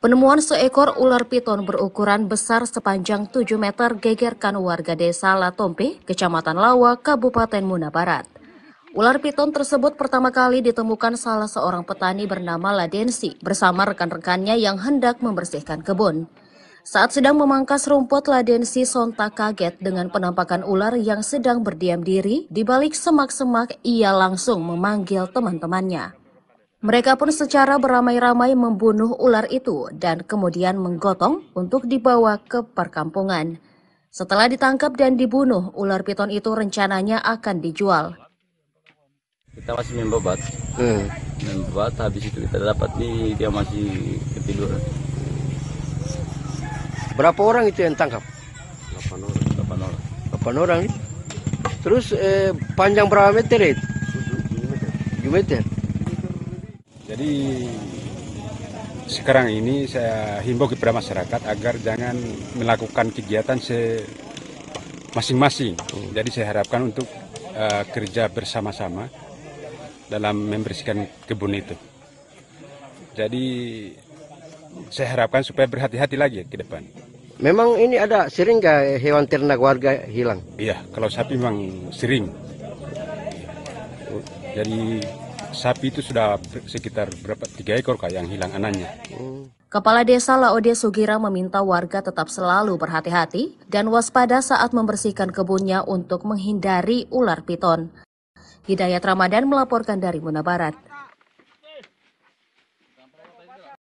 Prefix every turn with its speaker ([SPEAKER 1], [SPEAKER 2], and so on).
[SPEAKER 1] Penemuan seekor ular piton berukuran besar sepanjang 7 meter gegerkan warga desa Latompe, Kecamatan Lawa, Kabupaten Muna Barat. Ular piton tersebut pertama kali ditemukan salah seorang petani bernama Ladensi bersama rekan-rekannya yang hendak membersihkan kebun. Saat sedang memangkas rumput, Ladensi sontak kaget dengan penampakan ular yang sedang berdiam diri di balik semak-semak ia langsung memanggil teman-temannya. Mereka pun secara beramai-ramai membunuh ular itu dan kemudian menggotong untuk dibawa ke perkampungan. Setelah ditangkap dan dibunuh, ular piton itu rencananya akan dijual.
[SPEAKER 2] Kita masih membobat, hmm. membobat habis itu kita dapat nih dia masih ketiduran.
[SPEAKER 1] Berapa orang itu yang tangkap? 8 orang. 8 orang. 8 orang. Terus eh, panjang berapa meter itu? 7 meter. 7 meter.
[SPEAKER 2] Jadi sekarang ini saya himbau kepada masyarakat agar jangan melakukan kegiatan se masing-masing. Jadi saya harapkan untuk uh, kerja bersama-sama dalam membersihkan kebun itu. Jadi saya harapkan supaya berhati-hati lagi ke depan.
[SPEAKER 1] Memang ini ada sering gak hewan ternak warga hilang?
[SPEAKER 2] Iya, kalau sapi memang sering. Jadi sapi itu sudah sekitar berapa tiga ekor kak yang hilang anaknya.
[SPEAKER 1] Kepala Desa Laode Sugira meminta warga tetap selalu berhati-hati dan waspada saat membersihkan kebunnya untuk menghindari ular piton. Hidayat Ramadan melaporkan dari Munabarat.